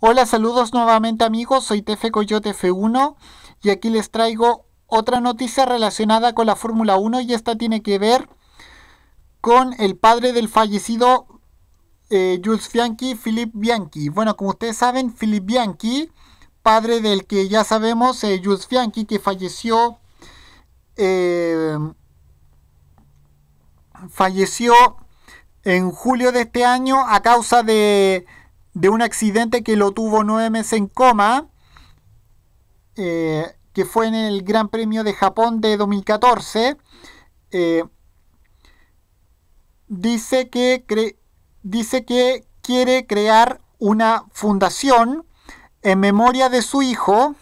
Hola, saludos nuevamente amigos, soy Tefe Coyote F1 y aquí les traigo otra noticia relacionada con la Fórmula 1 y esta tiene que ver con el padre del fallecido eh, Jules Bianchi, Philippe Bianchi. Bueno, como ustedes saben, Philip Bianchi, padre del que ya sabemos, eh, Jules Bianchi, que falleció... Em, falleció en julio de este año a causa de de un accidente que lo tuvo nueve meses en coma, eh, que fue en el Gran Premio de Japón de 2014. Eh, dice, que dice que quiere crear una fundación en memoria de su hijo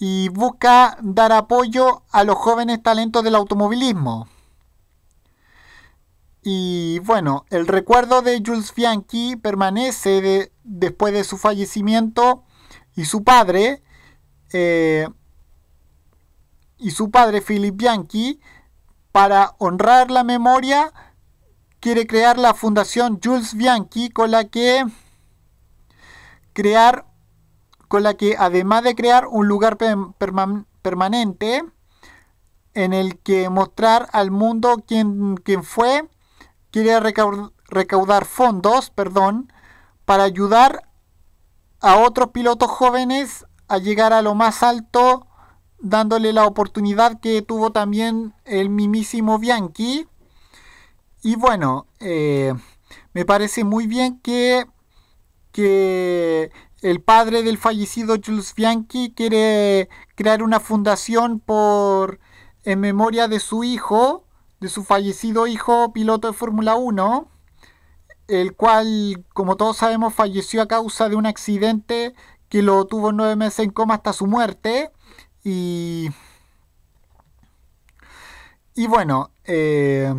y busca dar apoyo a los jóvenes talentos del automovilismo. Y bueno, el recuerdo de Jules Bianchi permanece después de su fallecimiento y su padre, eh, y su padre Philip Bianchi, para honrar la memoria, quiere crear la Fundación Jules Bianchi con la que crear con la que además de crear un lugar permanente en el que mostrar al mundo quién, quién fue Quiere recaudar, fondos, perdón, para ayudar a otros pilotos jóvenes a llegar a lo más alto, dándole la oportunidad que tuvo también el mimísimo Bianchi. Y bueno, eh, me parece muy bien que, que el padre del fallecido Jules Bianchi quiere crear una fundación por en memoria de su hijo de su fallecido hijo piloto de Fórmula 1, el cual, como todos sabemos, falleció a causa de un accidente que lo tuvo nueve meses en coma hasta su muerte. Y, bueno, eh,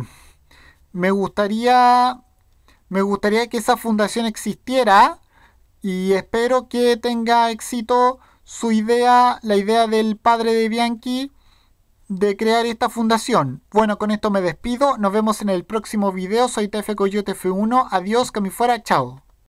me, gustaría, me gustaría que esa fundación existiera y espero que tenga éxito su idea, la idea del padre de Bianchi de crear esta fundación. Bueno, con esto me despido. Nos vemos en el próximo video. Soy TF Coyote F1. Adiós, que me fuera. Chao.